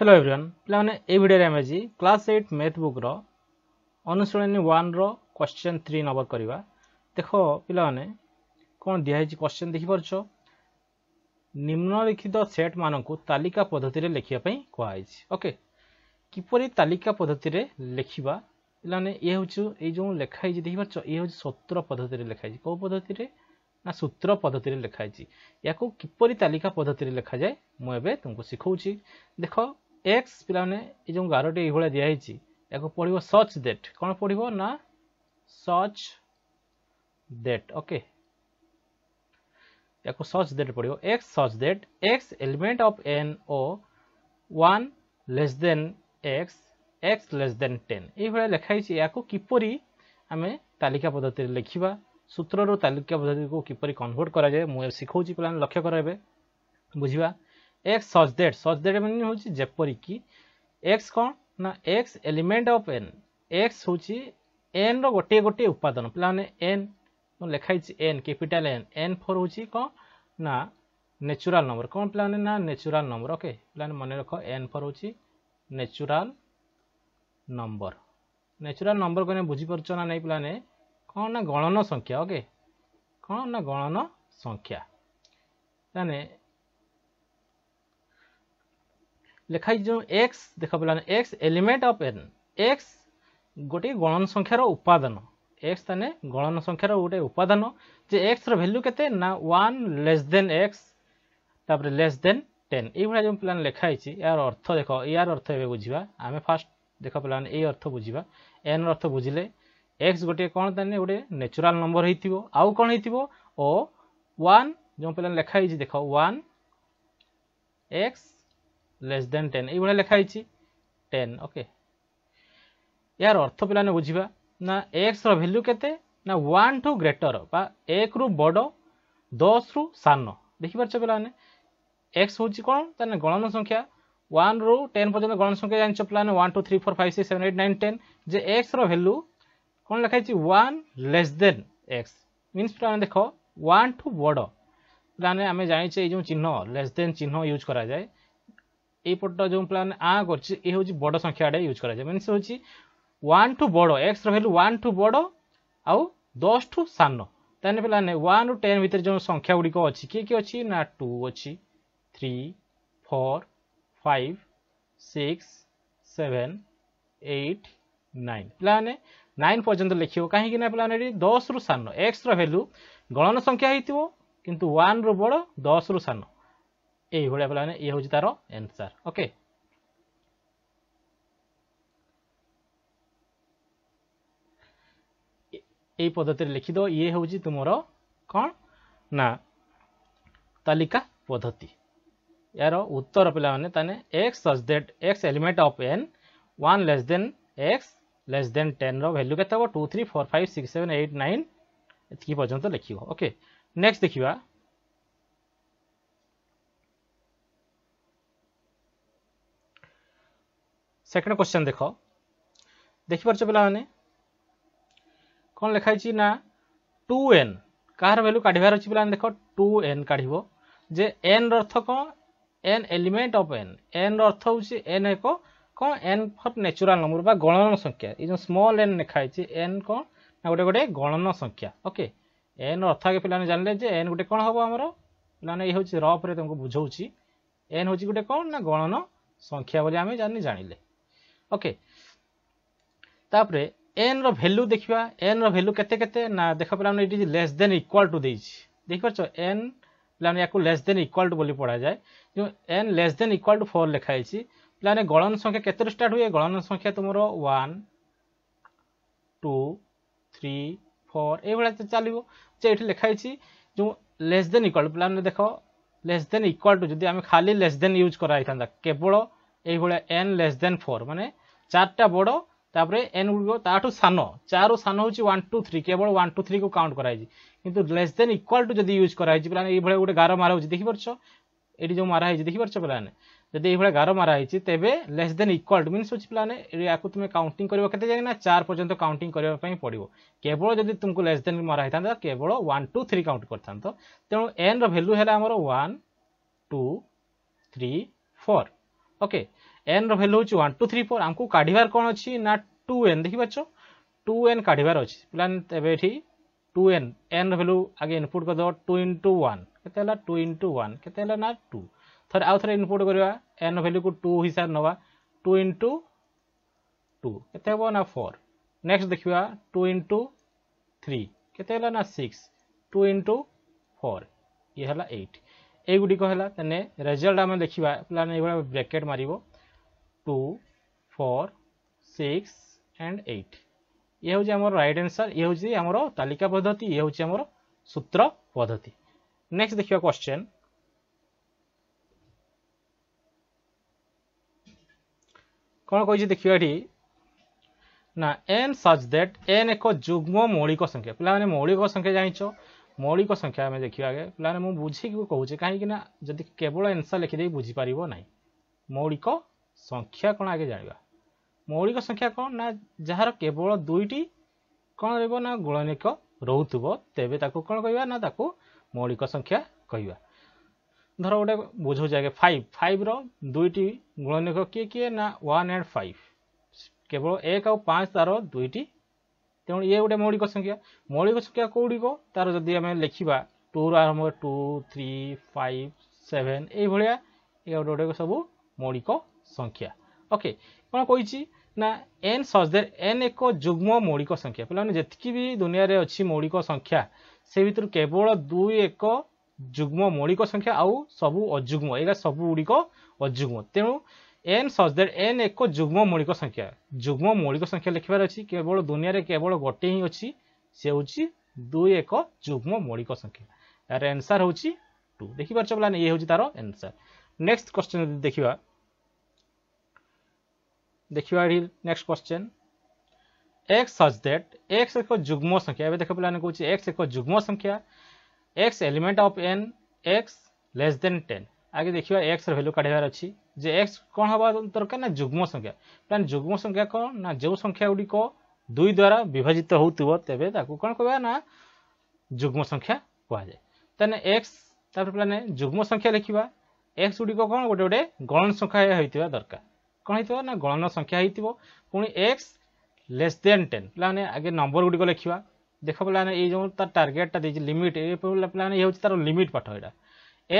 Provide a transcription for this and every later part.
hello everyone ପିଲାମାନେ ଏଇ ଭିଡ଼ିଓରେ ଆମେ ଆଜି କ୍ଲାସ୍ ଏଇଟ୍ ମ୍ୟାଥ୍ ବୁକ୍ର ଅନୁଶୀଳନୀ ୱାନ୍ର କ୍ୱେଶ୍ଚନ୍ ଥ୍ରୀ ନମ୍ବର କରିବା ଦେଖ ପିଲାମାନେ କ'ଣ ଦିଆହେଇଛି କ୍ୱେଶ୍ଚନ୍ ଦେଖିପାରୁଛ ନିମ୍ନଲିଖିତ ସେଟ୍ମାନଙ୍କୁ ତାଲିକା ପଦ୍ଧତିରେ ଲେଖିବା ପାଇଁ କୁହାଯାଇଛି ଓକେ କିପରି ତାଲିକା ପଦ୍ଧତିରେ ଲେଖିବା ପିଲାମାନେ ଇଏ ହେଉଛି ଏଇ ଯେଉଁ ଲେଖା ହେଇଛି ଦେଖିପାରୁଛ ଇଏ ହେଉଛି ସୂତ୍ର ପଦ୍ଧତିରେ ଲେଖା ହେଇଛି କେଉଁ ପଦ୍ଧତିରେ ନା ସୂତ୍ର ପଦ୍ଧତିରେ ଲେଖା ହେଇଛି ୟାକୁ କିପରି ତାଲିକା ପଦ୍ଧତିରେ ଲେଖାଯାଏ ମୁଁ ଏବେ ତୁମକୁ ଶିଖଉଛି ଦେଖ এক্স পিলামানে এই যে গারটি এইভাবে দিয়েছি এখন পড়ব সচ দেট কোণ পড়ব না সচ দেট ওকে এখন সচ দেট পড়ব x such that x element of N ও one less than x x less than ten এইভাবে লেখা হয়েছে এখন কিপরি আমি তালিকা পদ্ধতি লিখবা সূত্রর তালিকা পদ্ধতি কিপর কনভর্ট করা যায় মু শিখাউছি পিলামানে লক্ষ্য করবে বুঝবা x such that such that মানে হচ্ছে যেপরিকি এক্স কোণ না x element of N x হচ্ছে এন র গোটিয়ে গোটিয়ে উপাদান পিলামানে এন লেখা হয়েছে N capital N N four হচ্ছে কোণ না ন্যাচুরাল নম্বর কোণ পিলামানে না ন্যাচুরাল নম্বর ওকে পিলামানে মনে রখ এন ফোর হচ্ছে ন্যাচুরাল নম্বর ন্যাচুরাল নম্বর কোনে বুঝিপারছ না নাই পিলামানে কোণ না গণন সংখ্যা ওকে কোণ না গণন সংখ্যা মানে ଲେଖାଇଛୁ ଏକ୍ସ ଦେଖ ପିଲାମାନେ x element of N x ଗୋଟିଏ ଗଣନ ସଂଖ୍ୟାର ଉପାଦାନ ଏକ୍ସ ତାନେ ଗଣନ ସଂଖ୍ୟାର ଗୋଟେ ଉପାଦାନ ଯେ ଏକ୍ସର ଭ୍ୟାଲ୍ୟୁ କେତେ ନା ୱାନ୍ ଲେସ୍ ଦେନ୍ ଏକ୍ସ ତାପରେ ଲେସ୍ ଦେନ୍ ଟେନ୍ ଏଇଭଳିଆ ଯେଉଁ ପିଲାମାନେ ଲେଖା ହେଇଛି ଏହାର ଅର୍ଥ ଦେଖ ଏହାର ଅର୍ଥ ଏବେ ବୁଝିବା ଆମେ ଫାର୍ଷ୍ଟ ଦେଖ ପିଲାମାନେ ଏଇ ଅର୍ଥ ବୁଝିବା ଏନ୍ର ଅର୍ଥ ବୁଝିଲେ ଏକ୍ସ ଗୋଟିଏ କ'ଣ ତାନେ ଗୋଟେ ନେଚୁରାଲ ନମ୍ବର ହେଇଥିବ ଆଉ କ'ଣ ହେଇଥିବ ଓ ୱାନ୍ ଯେଉଁ ପିଲାମାନେ ଲେଖା ହେଇଛି ଦେଖ one x less than ten এইভাবে লেখা হয়েছি টেন ওকে এর অর্থ পিলানে বুঝবা না এক্স ভ্যালু কেতে না ওয়ান টু গ্রেটর বা এক রু বড় দশ রু সান দেখিপারছ পিলানে এক্স হচ্ছে কোণ তাহলে গণন সংখ্যা ওয়ান রু টেন পর্যন্ত গণন সংখ্যা জানিছ পিলানে one two three four five six seven eight nine ten যে এক্স ভ্যালু কোণ লেখা হয়েছে one less than x means পিলানে দেখ ওয়ান টু বড় পিলানে আমি জানিছে এই যে চিহ্ন লেস দেন চিহ্ন ইউজ করা যায় ଏଇପଟ ଯେଉଁ ପିଲାମାନେ ଆ କରିଛି ଏ ହେଉଛି ବଡ଼ ସଂଖ୍ୟାଟା ୟୁଜ୍ କରାଯାଏ ମିନ୍ସ ହେଉଛି ୱାନ୍ ଟୁ ବଡ଼ ଏକ୍ସର ଭ୍ୟାଲ୍ୟୁ ୱାନ୍ ଟୁ ବଡ଼ ଆଉ ଦଶ ଟୁ ସାନ ତାହେଲେ ପିଲାମାନେ ୱାନ୍ ଟୁ ଟେନ୍ ଭିତରେ ଯେଉଁ ସଂଖ୍ୟା ଗୁଡ଼ିକ ଅଛି କିଏ କିଏ ଅଛି ନା ଟୁ ଅଛି three four five six seven eight nine ପିଲାମାନେ ନାଇନ୍ ପର୍ଯ୍ୟନ୍ତ ଲେଖିବ କାହିଁକି ନା ପିଲାମାନେ ଏଠି ଦଶରୁ ସାନ ଏକ୍ସର ଭ୍ୟାଲ୍ୟୁ ଗଣନ ସଂଖ୍ୟା ହେଇଥିବ କିନ୍ତୁ ୱାନ୍ରୁ ବଡ଼ ଦଶରୁ ସାନ भाव मैंने ये हूँ तार एनसर ओके पद्धति लिखिद ये हूँ तुम कौन ना तालिका पद्धति यार उत्तर पे ताने x such that x element of N one less than x less than ten value के two three four five six seven eight nine इतनी पर्यटन लिखे नेक्स्ट देखा ସେକେଣ୍ଡ କ୍ୱେଶ୍ଚନ୍ ଦେଖ ଦେଖିପାରୁଛ ପିଲାମାନେ କ'ଣ ଲେଖାହେଇଛି ନା ଟୁ ଏନ୍ କାହାର ଭ୍ୟାଲୁ କାଢ଼ିବାର ଅଛି ପିଲାମାନେ ଦେଖ ଟୁ ଏନ୍ କାଢ଼ିବ ଯେ ଏନ୍ର ଅର୍ଥ କ'ଣ ଏନ୍ ଏଲିମେଣ୍ଟ ଅଫ୍ ଏନ୍ ଏନ୍ର ଅର୍ଥ ହେଉଛି ଏନ୍ ଏକ କ'ଣ ଏନ୍ ଫର୍ ନ୍ୟାଚୁରାଲ୍ ନମ୍ବର ବା ଗଣନ ସଂଖ୍ୟା ଏଇ ଯେଉଁ ସ୍ମଲ୍ ଏନ୍ ଲେଖା ହେଇଛି ଏନ୍ କ'ଣ ନା ଗୋଟେ ଗୋଟେ ଗଣନ ସଂଖ୍ୟା ଓକେ ଏନ୍ ଅର୍ଥ ଆଗେ ପିଲାମାନେ ଜାଣିଲେ ଯେ ଏନ୍ ଗୋଟେ କ'ଣ ହେବ ଆମର ପିଲାମାନେ ଏଇ ହେଉଛି ରଫ୍ରେ ତୁମକୁ ବୁଝାଉଛି ଏନ୍ ହେଉଛି ଗୋଟେ କ'ଣ ନା ଗଣନ ସଂଖ୍ୟା ବୋଲି ଆମେ ଜାଣି ଜାଣିଲେ ଓକେ ତାପରେ ଏନ୍ ର ଭ୍ୟାଲ୍ୟୁ ଦେଖିବା ଏନ୍ ର ଭ୍ୟାଲ୍ୟୁ କେତେ କେତେ ନା ଦେଖ ପିଲାମାନେ it is less than equal to ଦେଇଛି ଦେଖିପାରୁଛ ଏନ୍ ପିଲାମାନେ ୟାକୁ ଲେସ୍ ଦେନ୍ ଇକ୍ୱାଲ୍ ଟୁ ବୋଲି ପଢ଼ାଯାଏ ଯେଉଁ N less than equal to four ଲେଖା ହେଇଛି ପିଲାମାନେ ଗଣନ ସଂଖ୍ୟା କେତେରୁ ଷ୍ଟାର୍ଟ ହୁଏ ଗଣନ ସଂଖ୍ୟା ତୁମର ୱାନ୍ ଟୁ ଥ୍ରୀ ଫୋର୍ ଏଇଭଳିଆ ଚାଲିବ ଯେ ଏଠି ଲେଖା ହେଇଛି ଯେଉଁ ଲେସ୍ ଦେନ୍ ଇକ୍ୱାଲ୍ ପିଲାମାନେ ଦେଖ ଲେସ୍ ଦେନ୍ ଇକ୍ୱାଲ୍ ଟୁ ଯଦି ଆମେ ଖାଲି ଲେସ୍ ଦେନ୍ ୟୁଜ୍ କରାହେଇଥାନ୍ତା କେବଳ ଏଇଭଳିଆ ଏନ୍ ଲେସ୍ ଦେନ୍ ଫୋର୍ ମାନେ চারটা বড় ତାପରେ ଏନ୍ ଗୁଡ଼ିକ ତାଠୁ ସାନ ଚାରରୁ ସାନ ହେଉଛି ୱାନ୍ ଟୁ ଥ୍ରୀ କେବଳ ୱାନ୍ ଟୁ ଥ୍ରୀକୁ କାଉଣ୍ଟ କରାଯାଇଛି କିନ୍ତୁ ଲେସ୍ ଦେନ୍ ଇକ୍ୱାଲ୍ ଟୁ ଯଦି ୟୁଜ୍ କରାହେଇଛି ପିଲାମାନେ ଏଇଭଳିଆ ଗୋଟେ ଗାର ମାରା ହେଉଛି ଦେଖିପାରୁଛ ଏଠି ଯେଉଁ ମାରା ହେଇଛି ଦେଖିପାରୁଛ ପିଲାମାନେ ଯଦି ଏଇଭଳିଆ ଗାର ମାରା ହେଇଛି ତେବେ less than equal to means ହେଉଛି ପିଲାମାନେ ୟାକୁ ତୁମେ କାଉଣ୍ଟିଂ କରିବ କେତେ ଯାଏ ନା ଚାର ପର୍ଯ୍ୟନ୍ତ କାଉଣ୍ଟିଂ କରିବା ପାଇଁ ପଡ଼ିବ କେବଳ ଯଦି ତୁମକୁ ଲେସ୍ ଦେନ୍ ମାରା ହେଇଥାନ୍ତା କେବଳ ୱାନ୍ ଟୁ ଥ୍ରୀ କାଉଣ୍ଟ କରିଥାନ୍ତ ତେଣୁ ଏନ୍ର ଭ୍ୟାଲ୍ୟୁ ହେଲା ଆମର one two three four okay N value हूँ वन टू थ्री फोर आमको काढ़ कौन अच्छी ना टू एन देखिप टू एन काढ़ टू एन एन रैल्यू आगे इनपुट करदेव टू इंटु वन के टू इंटु वन के ना टू थे आउ थे इनपुट करवा एन रैल्यू को टू हिसाब से नवा टू इंटु टू के ना फोर नेक्स्ट देखा टू इंटु थ्री के ना सिक्स टू इंटु फोर ये एट यगुड़ी रेजल्ट आम देखा पे ब्रेकेट मार two four six and eight ये हूँ आम रईट आंसर ये हूँ आम तालिका पद्धति ये हूँ आम सूत्र पद्धति नेक्स्ट देखा क्वेश्चन कौन कही देखिए ना एन सच दैट एन एक जुग्म मौलिक संख्या पे मौलिक संख्या जान मौलिक संख्या आम देखा आगे पे मुझे बुझे कहूँ कहीं जदि केवल एनसर लिखिदे बुझीपर ना मौलिक ସଂଖ୍ୟା କ'ଣ ଆଗେ ଜାଣିବା ମୌଳିକ ସଂଖ୍ୟା କ'ଣ ନା ଯାହାର କେବଳ ଦୁଇଟି କ'ଣ ରହିବ ନା ଗୁଣନିକ ରହୁଥିବ ତେବେ ତାକୁ କ'ଣ କହିବା ନା ତାକୁ ମୌଳିକ ସଂଖ୍ୟା କହିବା ଧର ଗୋଟେ ବୁଝାଉଛି ଆଗେ ଫାଇଭ ଫାଇଭର ଦୁଇଟି ଗୁଣନିକ କିଏ କିଏ ନା ୱାନ୍ ଆଣ୍ଡ ଫାଇଭ କେବଳ ଏକ ଆଉ ପାଞ୍ଚ ତାର ଦୁଇଟି ତେଣୁ ଇଏ ଗୋଟେ ମୌଳିକ ସଂଖ୍ୟା ମୌଳିକ ସଂଖ୍ୟା କେଉଁଗୁଡ଼ିକ ତାର ଯଦି ଆମେ ଲେଖିବା ଟୁର ଆରମ୍ଭ ଟୁ ଥ୍ରୀ ଫାଇଭ ସେଭେନ ଏଇଭଳିଆ ଏ ଗୋଟେ ଗୋଟେ ସବୁ ମୌଳିକ ସଂଖ୍ୟା ଓକେ କ'ଣ କହିଛି ନା ଏନ୍ ସଜଦେର ଏନ୍ ଏକ ଯୁଗ୍ମ ମୌଳିକ ସଂଖ୍ୟା ପିଲାମାନେ ଯେତିକି ବି ଦୁନିଆରେ ଅଛି ମୌଳିକ ସଂଖ୍ୟା ସେ ଭିତରୁ କେବଳ ଦୁଇ ଏକ ଯୁଗ୍ମ ମୌଳିକ ସଂଖ୍ୟା ଆଉ ସବୁ ଅଯୁଗ୍ମ ଏଇଟା ସବୁ ଗୁଡ଼ିକ ଅଯୁଗ୍ମ ତେଣୁ ଏନ୍ ସଜଦେର ଏନ୍ ଏକ ଯୁଗ୍ମ ମୌଳିକ ସଂଖ୍ୟା ଯୁଗ୍ମ ମୌଳିକ ସଂଖ୍ୟା ଲେଖିବାର ଅଛି କେବଳ ଦୁନିଆରେ କେବଳ ଗୋଟିଏ ହିଁ ଅଛି ସେ ହେଉଛି ଦୁଇ ଏକ ଯୁଗ୍ମ ମୌଳିକ ସଂଖ୍ୟା ଏହାର ଏନ୍ସାର୍ ହେଉଛି ଟୁ ଦେଖିପାରୁଛ ପିଲାମାନେ ଇଏ ହେଉଛି ତାର ଏନ୍ସାର୍ ନେକ୍ସଟ କ୍ୱେଶ୍ଚନ୍ ଯଦି ଦେଖିବା देखिए next question x such that x एक जुग्म संख्या एवं देख पे कौन एक्स एक जुग्म संख्या x element of N x less than ten आगे देखिए एक्स रैल्यू काढ़ एक्स कौन हवा दरकार ना जुग्म संख्या पे जुग्म संख्या कौन ना जो संख्या गुड़िक दुई द्वारा विभाजित हो तेज कौन कह ना जुग्म संख्या कहुए तेने एक्स तापर पे जुग्म संख्या लिखा एक्स गुड़िक कौन गोटे गोटे गण संख्या होता दरकार କ'ଣ ହେଇଥିବ ନା ଗଣନ ସଂଖ୍ୟା ହେଇଥିବ ପୁଣି ଏକ୍ସ ଲେସ୍ ଦେନ୍ ଟେନ୍ ପିଲାମାନେ ଆଗେ ନମ୍ବର ଗୁଡ଼ିକ ଲେଖିବା ଦେଖ ପିଲାମାନେ ଏଇ ଯେଉଁ ତାର ଟାର୍ଗେଟଟା ଦେଇଛି ଲିମିଟ୍ ଏ ପିଲାମାନେ ଇଏ ହେଉଛି ତାର ଲିମିଟ୍ ପାଠ ଏଇଟା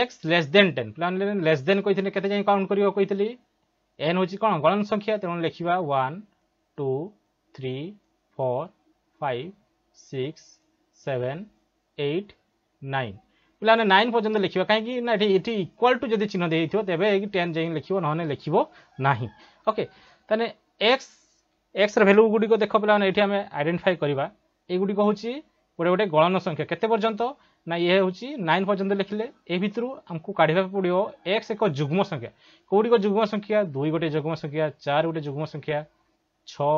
ଏକ୍ସ ଲେସ୍ ଦେନ୍ ଟେନ୍ ପିଲାମାନେ ଲେସ୍ ଦେନ୍ କହିଥିଲି କେତେ ଯାଇ କାଉଣ୍ଟ କରିବ କହିଥିଲି ଏନ୍ ହେଉଛି କ'ଣ ଗଣନ ସଂଖ୍ୟା ତେଣୁ ଲେଖିବା one two three four five six seven eight nine ପିଲାମାନେ ନାଇନ୍ ପର୍ଯ୍ୟନ୍ତ ଲେଖିବ କାହିଁକି ନା ଏଠି ଏଠି ଇକ୍ୱାଲ୍ ଟୁ ଯଦି ଚିହ୍ନ ଦେଇଥିବ ତେବେ ଟେନ୍ ଯାଇ ଲେଖିବ ନହେଲେ ଲେଖିବ ନାହିଁ ଓକେ ତାହେଲେ ଏକ୍ସ ଏକ୍ସର ଭ୍ୟାଲୁ ଗୁଡ଼ିକ ଦେଖ ପିଲାମାନେ ଏଠି ଆମେ ଆଇଡେଣ୍ଟିଫାଇ କରିବା ଏଗୁଡ଼ିକ ହେଉଛି ଗୋଟେ ଗୋଟେ ଗଣନ ସଂଖ୍ୟା କେତେ ପର୍ଯ୍ୟନ୍ତ ନା ଇଏ ହେଉଛି ନାଇନ୍ ପର୍ଯ୍ୟନ୍ତ ଲେଖିଲେ ଏ ଭିତରୁ ଆମକୁ କାଢ଼ିବାକୁ ପଡ଼ିବ ଏକ୍ସ ଏକ ଯୁଗ୍ମ ସଂଖ୍ୟା କେଉଁଗୁଡ଼ିକ ଯୁଗ୍ମ ସଂଖ୍ୟା ଦୁଇ ଗୋଟେ ଯୁଗ୍ମ ସଂଖ୍ୟା ଚାରି ଗୋଟେ ଯୁଗ୍ମ ସଂଖ୍ୟା ଛଅ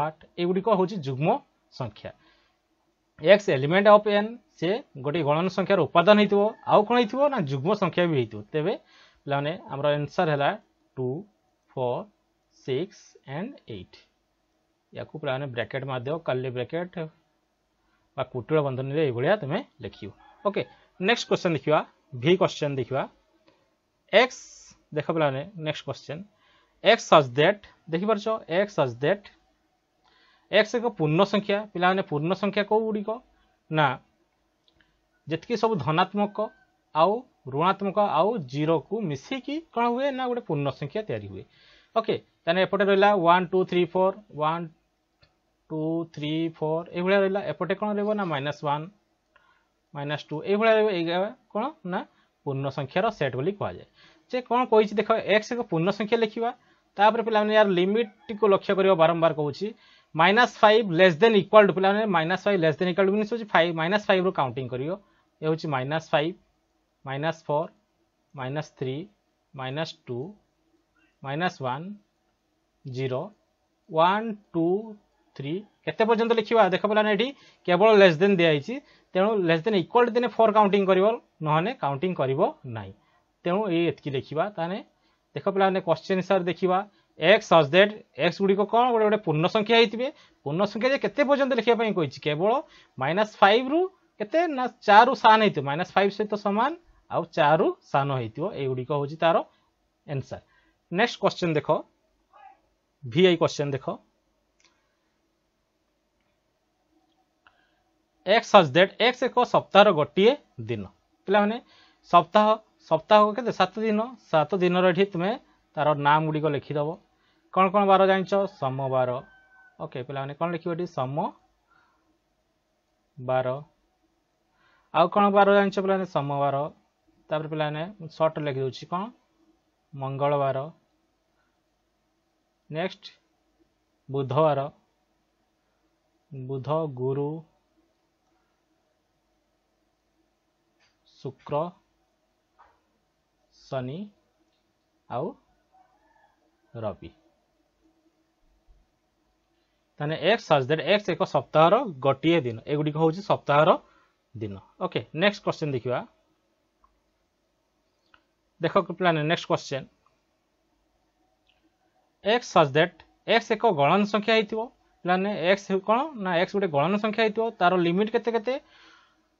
ଆଠ ଏଗୁଡ଼ିକ ହେଉଛି ଯୁଗ୍ମ ସଂଖ୍ୟା एक्स एलिमेंट अफ एन से गोटे गणन संख्यार उपादान होइथिबो आउ कोन होइथिबो जुग्म संख्या भी हो तेबे पे आम एनसर है two four six and eight याकू पे ब्रैकेट माध्यम कल ब्रैकेट बा बंधन ये ए लिख ओके नेक्स्ट क्वेश्चन देखा भि क्वेश्चन देखा एक्स देख पे next question x such that देखिपार एक्स सज दैट ଏକ୍ସ ଏକ ପୂର୍ଣ୍ଣ ସଂଖ୍ୟା ପିଲାମାନେ ପୂର୍ଣ୍ଣ ସଂଖ୍ୟା କେଉଁ ଗୁଡ଼ିକ ନା ଯେତିକି ସବୁ ଧନାତ୍ମକ ଆଉ ଋଣାତ୍ମକ ଆଉ ଜିରୋକୁ ମିଶିକି କ'ଣ ହୁଏ ନା ଗୋଟେ ପୂର୍ଣ୍ଣ ସଂଖ୍ୟା ତିଆରି ହୁଏ ଓକେ ତାହେଲେ ଏପଟେ ରହିଲା one two three four one two three four ଏଇଭଳିଆ ରହିଲା ଏପଟେ କ'ଣ ରହିବ ନା ମାଇନସ୍ ୱାନ୍ ମାଇନସ୍ ଟୁ ଏଇଭଳିଆ ରହିବ ଏଇ କ'ଣ ନା ପୂର୍ଣ୍ଣ ସଂଖ୍ୟାର ସେଟ୍ ବୋଲି କୁହାଯାଏ ଯେ କ'ଣ କହିଛି ଦେଖ ଏକ୍ସ ଏକ ପୂର୍ଣ୍ଣ ସଂଖ୍ୟା ଲେଖିବା ତାପରେ ପିଲାମାନେ ୟାର ଲିମିଟ୍ଟିକୁ ଲକ୍ଷ୍ୟ କରିବ ବାରମ୍ବାର କହୁଛି minus five less than equal to পিলামানে minus five less than equal to means ହେଉଛି ଫାଇଭ ମାଇନାସ୍ ଫାଇଭ୍ରୁ କାଉଣ୍ଟିଂ କରିବ ଏ ହେଉଛି minus five minus four minus three minus two minus one zero one two three কেতে পর্যন্ত লিখবা দেখ পিলা এটি কেবল লেস দেন দিয়েছি তেমন লেস দেন ইকুয়াল দিনে ফোর কাউন্টিং করব নহলে কাউন্টিং করব না তেমন এই এতকি লিখবা তাহলে দেখ পিলা কোশ্চেন হিসাবে দেখা এক্স সচ দ্যাট এক্স গুড়ি কোণ গোটে গোটে পূর্ণ সংখ্যা হয়ে পূর্ণ সংখ্যা যে কেতে পর্যন্ত লেখা কইছি কেবল মাইনাস ফাইভ রু কেতে না চার রু সান হয়ে মাইনাস ফাইভ সহ সান আউ চার রু সান হয়ে এইগুড়ি হচ্ছে তার এনসার নেক্সট কোশ্চেন দেখ ভিআই কোশ্চেন দেখ এক্স সচ দ্যাট এক্স এক সপ্তাহর গোটিয়ে দিন পিলা মানে সপ্তাহ সপ্তাহ কেতে সাত দিন সাত দিনর এটি তুমি তার নাম গুড়িক লিখিদেব কোণ কোণ বার জাঁচ সোমবার ওকে পিলামানে কোণ লিখব এটি সোমবার আউ কোণ বার জাঁচ পিলামানে সোমবার তাপরে পিলামানে সর্ট লিখিদেছি কোণ মঙ্গলবার নেক্সট বুধবার বুধ গুরু शुक्र शनि आउ ରବି ତାହେଲେ ଏକ୍ସ ସଚ୍ ଦେଟ୍ ଏକ୍ସ ଏକ ସପ୍ତାହର ଗୋଟିଏ ଦିନ ଏଗୁଡ଼ିକ ହେଉଛି ସପ୍ତାହର ଦିନ ଓକେ ନେକ୍ସଟ କ୍ୱେଶ୍ଚିନ୍ ଦେଖିବା ଦେଖ ପିଲାମାନେ next question x such that x ଏକ ଗଣନ ସଂଖ୍ୟା ହେଇଥିବ ପିଲାମାନେ ଏକ୍ସ କ'ଣ ନା ଏକ୍ସ ଗୋଟେ ଗଣନ ସଂଖ୍ୟା ହେଇଥିବ ତାର ଲିମିଟ୍ କେତେ କେତେ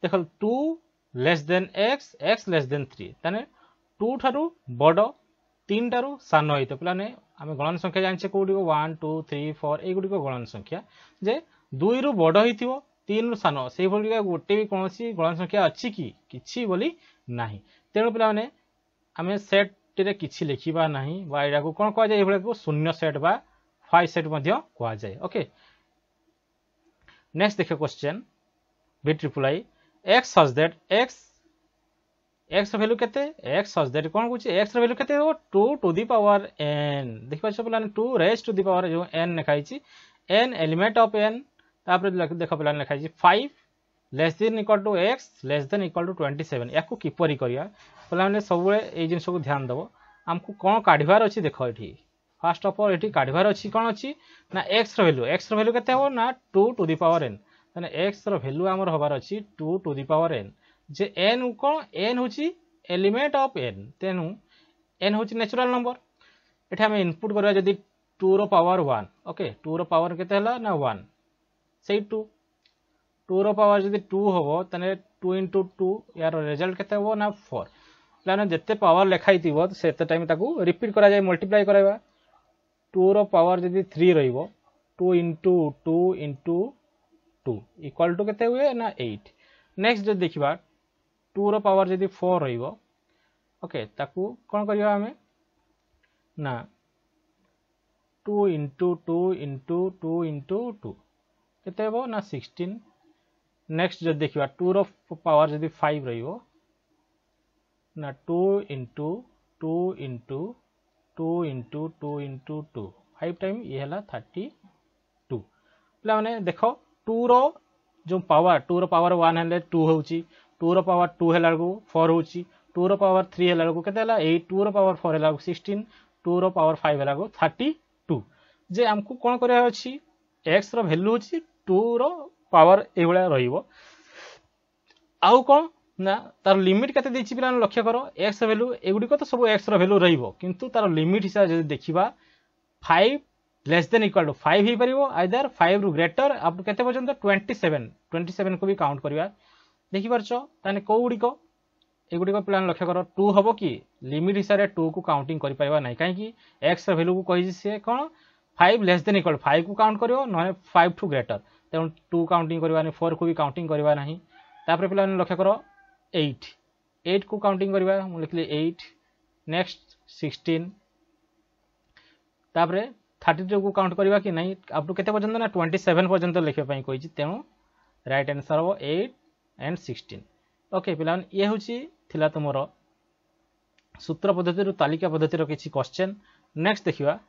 ଦେଖ two less than x x less than three ତାହେଲେ ଟୁ ଠାରୁ ବଡ଼ তিনটার সান হইতে পিলানে আমি গণন সংখ্যা জানিছে কোগুড়ি ওয়ান টু থ্রি ফোর এইগুড়ি গণন সংখ্যা যে দুইরু বড় হইথিব তিনরু সান সেইভাবে গোটে বি কোণী গণন সংখ্যা অছি কি কিছু বলি না তেণু পিলানে আমি সেটটিরে কিছু লিখিবা না বা এটা কোণ কুযায় এইভাবে শূন্য সেট বা ফাইভ সেট কুযায় ওকে নেক্সট দেখে question B triple I X such that X X value के एक्स दैट कौन कौन एक्स भैल्यू के two to the power N देखिपा पे two raise to the power जो एन लिखाई एन एलिमेंट अफ एन तापर देख पे लिखाई five less than equal to X less than equal to twenty seven या किपर करवा पे सब जिनस को ध्यान देव आमको कौन काढ़ार अच्छी देख ये फास्ट अफ अल ये काढ़ार अच्छी कौन अच्छी ना एक्स रैल्यू एक्स रैल्यू के ना two to the power N मैंने एक्स रैल्यू आमर हबार अच्छी two to the power N যে এন କ'ଣ ଏନ୍ ହେଉଛି ଏଲିମେଣ୍ଟ ଅଫ୍ ଏନ୍ ତେଣୁ ଏନ୍ ହେଉଛି ନ୍ୟାଚୁରାଲ୍ ନମ୍ବର ଏଠି ଆମେ ଇନପୁଟ୍ କରିବା ଯଦି ଟୁର ପାୱାର ୱାନ୍ ଓକେ ଟୁର ପାୱାର କେତେ ହେଲା ନା ୱାନ୍ ସେଇ ଟୁ ଟୁର ପାୱାର ଯଦି ଟୁ ହେବ ତାହେଲେ ଟୁ ଇଣ୍ଟୁ ଟୁ ୟାର ରେଜଲ୍ଟ କେତେ ହେବ ନା ଫୋର୍ ପିଲାମାନେ ଯେତେ ପାୱାର ଲେଖା ହେଇଥିବ ସେତେ ଟାଇମ୍ ତାକୁ ରିପିଟ୍ କରାଯାଏ ମଲ୍ଟିପ୍ଲାଏ କରାଇବା ଟୁର ପାୱାର ଯଦି ଥ୍ରୀ ରହିବ two into two into two equal to କେତେ ହୁଏ ନା ଏଇଟ୍ ନେକ୍ସଟ ଯଦି ଦେଖିବା ଟୁର ପାୱାର ଯଦି ଫୋର୍ ରହିବ ଓକେ ତାକୁ କ'ଣ କରିବା ଆମେ ନା two into two into two into two କେତେ ହେବ ନା ସିକ୍ସଟିନ୍ ନେକ୍ସଟ ଯଦି ଦେଖିବା ଟୁର ପାୱାର ଯଦି ଫାଇଭ୍ ରହିବ ନା two into two into two into two into two five time ଇଏ ହେଲା ଥାର୍ଟି ଟୁ ପିଲାମାନେ ଦେଖ ଟୁର ଯେଉଁ ପାୱାର ଟୁର ପାୱାର ୱାନ୍ ହେଲେ ଟୁ ହେଉଛି ଟୁର ପାୱାର ଟୁ ହେଲା ବେଳକୁ ଫୋର୍ ହେଉଛି ଟୁର ପାୱାର ଥ୍ରୀ ହେଲା ବେଳକୁ କେତେ ହେଲା ଏଇଟ୍ ଟୁର ପାୱାର ଫୋର୍ ହେଲା ବେଳକୁ ସିକ୍ସଟିନ୍ ଟୁର ପାୱାର ଫାଇଭ୍ ହେଲା ବେଳକୁ ଥାର୍ଟି ଟୁ ଯେ ଆମକୁ କ'ଣ କରିବାର ଅଛି ଏକ୍ସର ଭ୍ୟାଲ୍ୟୁ ହେଉଛି ଟୁର ପାୱାର ଏଇଭଳିଆ ରହିବ ଆଉ କ'ଣ ନା ତାର ଲିମିଟ୍ କେତେ ଦେଇଛି ପିଲାମାନେ ଲକ୍ଷ୍ୟ କର ଏକ୍ସର ଭ୍ୟାଲ୍ୟୁ ଏଗୁଡ଼ିକ ତ ସବୁ ଏକ୍ସର ଭ୍ୟାଲ୍ୟୁ ରହିବ କିନ୍ତୁ ତାର ଲିମିଟ୍ ହିସାବରେ ଯଦି ଦେଖିବା five less than equal to five ହେଇପାରିବ ଆଇଦର ଫାଇଭ୍ରୁ ଗ୍ରେଟର୍ ଆପ୍ ଟୁ କେତେ ପର୍ଯ୍ୟନ୍ତ ଟ୍ୱେଣ୍ଟି ସେଭେନ୍ ଟ୍ୱେଣ୍ଟି ସେଭେନ୍କୁ ବି କାଉଣ୍ଟ କରିବା ଦେଖିପାରୁଛ ତାହେଲେ କେଉଁଗୁଡ଼ିକ ଏଗୁଡ଼ିକ ପିଲାମାନେ ଲକ୍ଷ୍ୟ କର ଟୁ ହେବ କି ଲିମିଟ୍ ହିସାବରେ ଟୁକୁ କାଉଣ୍ଟିଂ କରିପାରିବା ନାହିଁ କାହିଁକି ଏକ୍ସର ଭ୍ୟାଲୁକୁ କହିଛି ସିଏ କ'ଣ ଫାଇଭ୍ ଲେସ୍ ଦେନ୍ ଇକ୍ୱାଲ୍ ଫାଇଭ୍କୁ କାଉଣ୍ଟ କରିବ ନହେଲେ ଫାଇଭ୍ ଟୁ ଗ୍ରେଟର୍ ତେଣୁ ଟୁ କାଉଣ୍ଟିଂ କରିବା ନାହିଁ ଫୋର୍କୁ ବି କାଉଣ୍ଟିଂ କରିବା ନାହିଁ ତାପରେ ପିଲାମାନେ ଲକ୍ଷ୍ୟ କର ଏଇଟ୍ ଏଇଟ୍କୁ କାଉଣ୍ଟିଂ କରିବା ମୁଁ ଲେଖିଲି ଏଇଟ୍ ନେକ୍ସଟ ସିକ୍ସଟିନ୍ ତାପରେ থার্টি টুকু কাউন্ট করা কি না আপটু কেতে পর্যন্ত না টোয়েন্টি সেভেন পর্যন্ত লেখা পাই কইছি তেমন রাইট আনসার হব এইট एंड सिक्सटीन ओके पे ये हूँ थिला तुमर सूत्र पद्धति तालिका पद्धतिर किसी क्वेश्चन नेक्स्ट देखा